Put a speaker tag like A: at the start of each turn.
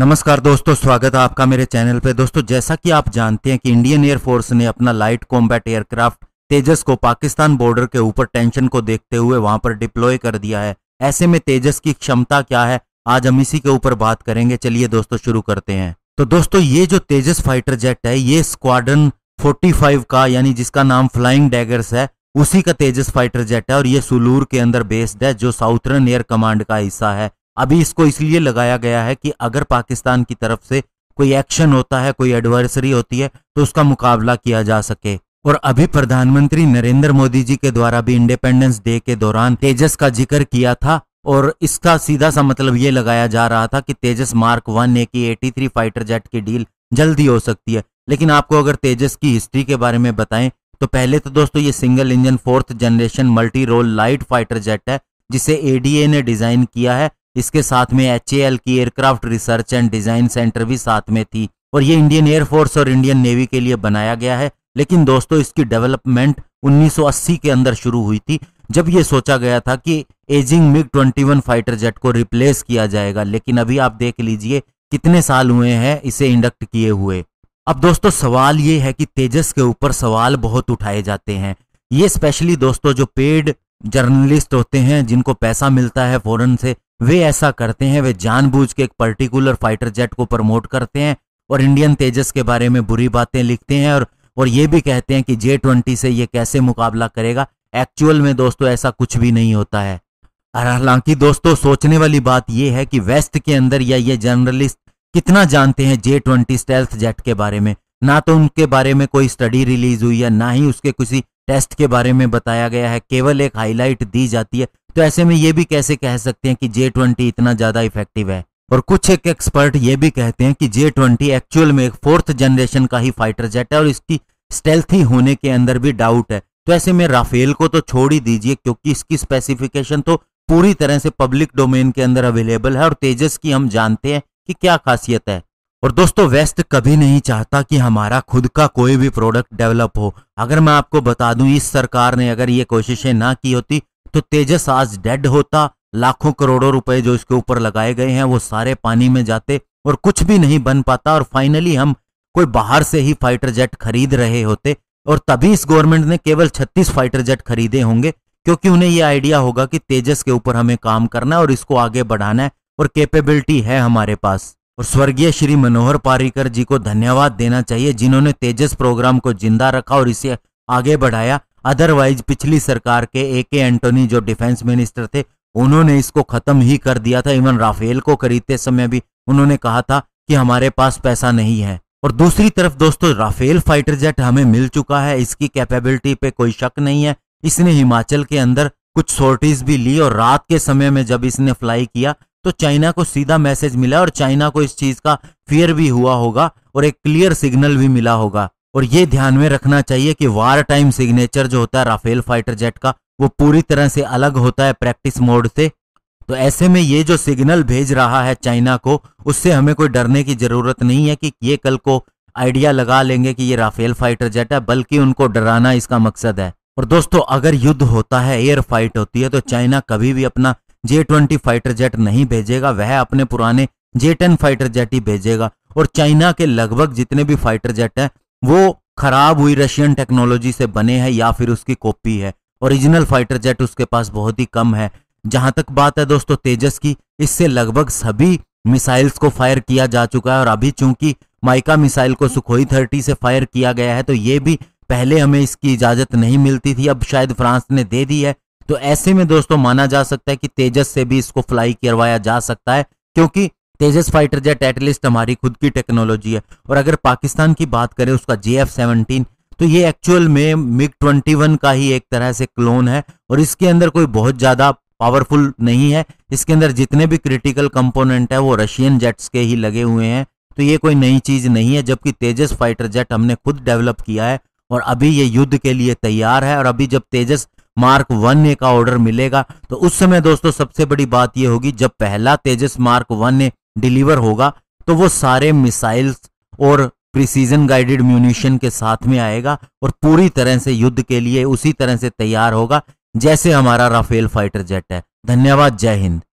A: नमस्कार दोस्तों स्वागत है आपका मेरे चैनल पे दोस्तों जैसा कि आप जानते हैं कि इंडियन एयरफोर्स ने अपना लाइट कॉम्बैट एयरक्राफ्ट तेजस को पाकिस्तान बॉर्डर के ऊपर टेंशन को देखते हुए वहां पर डिप्लॉय कर दिया है ऐसे में तेजस की क्षमता क्या है आज हम इसी के ऊपर बात करेंगे चलिए दोस्तों शुरू करते हैं तो दोस्तों ये जो तेजस फाइटर जेट है ये स्क्वाड्रन फोर्टी का यानी जिसका नाम फ्लाइंग डैगर्स है उसी का तेजस फाइटर जेट है और ये सुलूर के अंदर बेस्ड है जो साउथर्न एयर कमांड का हिस्सा है अभी इसको इसलिए लगाया गया है कि अगर पाकिस्तान की तरफ से कोई एक्शन होता है कोई एडवर्सरी होती है तो उसका मुकाबला किया जा सके और अभी प्रधानमंत्री नरेंद्र मोदी जी के द्वारा भी इंडिपेंडेंस डे के दौरान तेजस का जिक्र किया था और इसका सीधा सा मतलब ये लगाया जा रहा था कि तेजस मार्क वन ए की एटी थ्री फाइटर जेट की डील जल्दी हो सकती है लेकिन आपको अगर तेजस की हिस्ट्री के बारे में बताएं तो पहले तो दोस्तों ये single engine fourth generation multi role light fighter jet है जिसे एडीए ने डिजाइन किया है इसके साथ में एच की aircraft research and design centre भी साथ में थी और ये इंडियन एयरफोर्स और इंडियन नेवी के लिए बनाया गया है लेकिन दोस्तों इसकी डेवलपमेंट 1980 के अंदर शुरू हुई थी जब ये सोचा गया था कि एजिंग मिग 21 फाइटर जेट को रिप्लेस किया जाएगा लेकिन अभी आप देख लीजिए कितने साल हुए हैं इसे इंडक्ट किए हुए अब दोस्तों सवाल ये है कि तेजस के ऊपर सवाल बहुत उठाए जाते हैं ये स्पेशली दोस्तों जो पेड जर्नलिस्ट होते हैं जिनको पैसा मिलता है फॉरन से वे ऐसा करते हैं वे जानबूझ के एक पर्टिकुलर फाइटर जेट को प्रमोट करते हैं और इंडियन तेजस के बारे में बुरी बातें लिखते हैं और और ये भी कहते हैं कि जे ट्वेंटी से ये कैसे मुकाबला करेगा एक्चुअल में दोस्तों ऐसा कुछ भी नहीं होता है हालांकि दोस्तों सोचने वाली बात यह है कि वेस्ट के अंदर या ये जर्नलिस्ट कितना जानते हैं जे ट्वेंटी स्टेल्थ जेट के बारे में ना तो उनके बारे में कोई स्टडी रिलीज हुई है ना ही उसके किसी टेस्ट के बारे में बताया गया है केवल एक हाईलाइट दी जाती है तो ऐसे में ये भी कैसे कह सकते हैं कि जे ट्वेंटी इतना ज़्यादा इफेक्टिव है और कुछ एक एक्सपर्ट ये भी कहते हैं कि जे ट्वेंटी एक्चुअल में एक फोर्थ जनरेशन का ही फाइटर जेट है और इसकी स्टेल्थी होने के अंदर भी डाउट है तो ऐसे में राफेल को तो छोड़ ही दीजिए क्योंकि इसकी स्पेसिफिकेशन तो पूरी तरह से पब्लिक डोमेन के अंदर अवेलेबल है और तेजस की हम जानते हैं कि क्या खासियत है और दोस्तों वेस्ट कभी नहीं चाहता कि हमारा खुद का कोई भी प्रोडक्ट डेवलप हो अगर मैं आपको बता दूं इस सरकार ने अगर ये कोशिशें ना की होती तो तेजस आज डेड होता लाखों करोड़ों रुपए जो इसके ऊपर लगाए गए हैं वो सारे पानी में जाते और कुछ भी नहीं बन पाता और फाइनली हम कोई बाहर से ही फाइटर जेट खरीद रहे होते और तभी इस गवर्नमेंट ने केवल 36 फाइटर जेट खरीदे होंगे क्योंकि उन्हें यह आइडिया होगा कि तेजस के ऊपर हमें काम करना है और इसको आगे बढ़ाना है और कैपेबिलिटी है हमारे पास और स्वर्गीय श्री मनोहर पारिकर जी को धन्यवाद देना चाहिए जिन्होंने तेजस प्रोग्राम को जिंदा रखा और इसे आगे बढ़ाया अदरवाइज पिछली सरकार के ए के एंटोनी जो डिफेंस मिनिस्टर थे उन्होंने इसको खत्म ही कर दिया था इवन राफेल को खरीदते समय भी उन्होंने कहा था कि हमारे पास पैसा नहीं है और दूसरी तरफ दोस्तों राफेल फाइटर जेट हमें मिल चुका है इसकी कैपेबिलिटी पे कोई शक नहीं है इसने हिमाचल के अंदर कुछ सोर्टिस भी ली और रात के समय में जब इसने फ्लाई किया तो चाइना को सीधा मैसेज मिला और चाइना को इस चीज का फियर भी हुआ होगा और एक क्लियर सिग्नल भी मिला होगा और ये ध्यान में रखना चाहिए कि वार टाइम सिग्नेचर जो होता है राफेल फाइटर जेट का वो पूरी तरह से अलग होता है प्रैक्टिस मोड से तो ऐसे में ये जो सिग्नल भेज रहा है चाइना को उससे हमें कोई डरने की जरूरत नहीं है कि ये कल को आइडिया लगा लेंगे कि ये राफेल फाइटर जेट है बल्कि उनको डराना इसका मकसद है और दोस्तों अगर युद्ध होता है एयर फाइट होती है तो चाइना कभी भी अपना जे ट्वेंटी फाइटर जेट नहीं भेजेगा वह अपने पुराने जे टेन फाइटर जेट ही भेजेगा और चाइना के लगभग जितने भी फाइटर जेट हैं वो खराब हुई रशियन टेक्नोलॉजी से बने हैं या फिर उसकी कॉपी है ओरिजिनल फाइटर जेट उसके पास बहुत ही कम है जहां तक बात है दोस्तों तेजस की इससे लगभग सभी मिसाइल्स को फायर किया जा चुका है और अभी चूंकि माइका मिसाइल को सुखोई थर्टी से फायर किया गया है तो ये भी पहले हमें इसकी इजाजत नहीं मिलती थी अब शायद फ्रांस ने दे दी है तो ऐसे में दोस्तों माना जा सकता है कि तेजस से भी इसको फ्लाई करवाया जा सकता है क्योंकि तेजस फाइटर जेट एटलिस्ट हमारी खुद की टेक्नोलॉजी है और अगर पाकिस्तान की बात करें उसका जे एफ सेवनटीन तो ये एक्चुअल में मिग ट्वेंटी वन का ही एक तरह से क्लोन है और इसके अंदर कोई बहुत ज़्यादा पावरफुल नहीं है इसके अंदर जितने भी क्रिटिकल कंपोनेंट है वो रशियन जेट्स के ही लगे हुए हैं तो ये कोई नई चीज़ नहीं है जबकि तेजस फाइटर जेट हमने खुद डेवलप किया है और अभी ये युद्ध के लिए तैयार है और अभी जब तेजस मार्क वन ए का ऑर्डर मिलेगा तो उस समय दोस्तों सबसे बड़ी बात यह होगी जब पहला Tejas mark one A deliver होगा तो वो सारे मिसाइल्स और प्रिसीजन गाइडेड म्यूनिशन के साथ में आएगा और पूरी तरह से युद्ध के लिए उसी तरह से तैयार होगा जैसे हमारा राफेल फाइटर जेट है धन्यवाद जय हिंद